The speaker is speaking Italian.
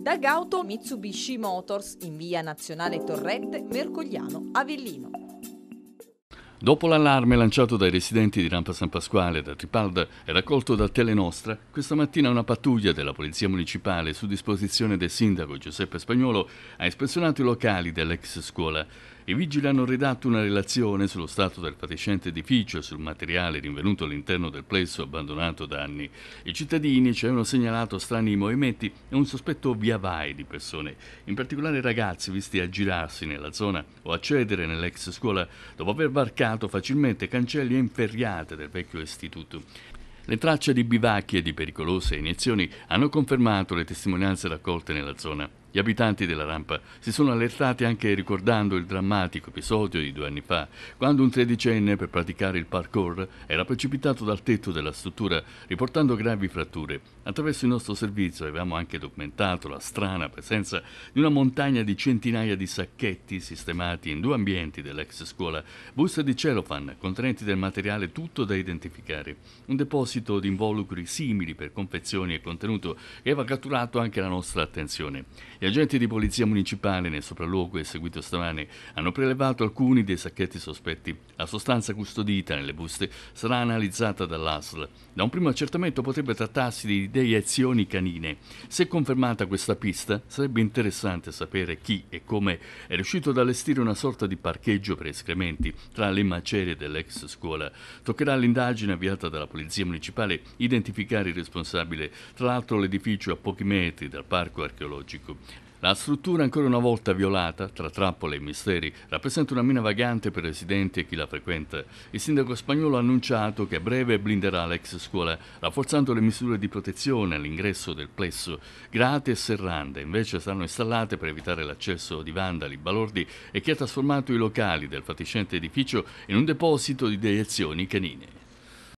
da Gauto Mitsubishi Motors in via Nazionale Torrette, Mercogliano, Avellino. Dopo l'allarme lanciato dai residenti di Rampa San Pasquale da Tripalda e raccolto da Telenostra, questa mattina una pattuglia della Polizia Municipale, su disposizione del sindaco Giuseppe Spagnolo, ha ispezionato i locali dell'ex scuola. I vigili hanno redatto una relazione sullo stato del fatiscente edificio e sul materiale rinvenuto all'interno del plesso abbandonato da anni. I cittadini ci avevano segnalato strani movimenti e un sospetto via vai di persone, in particolare ragazzi visti aggirarsi nella zona o accedere nell'ex scuola dopo aver varcato facilmente cancelli e inferriate del vecchio istituto. Le tracce di bivacchi e di pericolose iniezioni hanno confermato le testimonianze raccolte nella zona. Gli abitanti della rampa si sono allertati anche ricordando il drammatico episodio di due anni fa, quando un tredicenne per praticare il parkour era precipitato dal tetto della struttura riportando gravi fratture. Attraverso il nostro servizio avevamo anche documentato la strana presenza di una montagna di centinaia di sacchetti sistemati in due ambienti dell'ex scuola, buste di cellophane contenenti del materiale tutto da identificare, un deposito di involucri simili per confezioni e contenuto che aveva catturato anche la nostra attenzione. Gli agenti di polizia municipale nel sopralluogo eseguito stamane hanno prelevato alcuni dei sacchetti sospetti. La sostanza custodita nelle buste sarà analizzata dall'ASL. Da un primo accertamento potrebbe trattarsi di deiezioni canine. Se confermata questa pista, sarebbe interessante sapere chi e come è riuscito ad allestire una sorta di parcheggio per escrementi tra le macerie dell'ex scuola. Toccherà all'indagine avviata dalla polizia municipale identificare il responsabile. Tra l'altro l'edificio è a pochi metri dal parco archeologico. La struttura ancora una volta violata, tra trappole e misteri, rappresenta una mina vagante per residenti e chi la frequenta. Il sindaco spagnolo ha annunciato che a breve blinderà l'ex scuola, rafforzando le misure di protezione all'ingresso del plesso. Grate e serrande invece saranno installate per evitare l'accesso di vandali, balordi e chi ha trasformato i locali del fatiscente edificio in un deposito di deiezioni canine.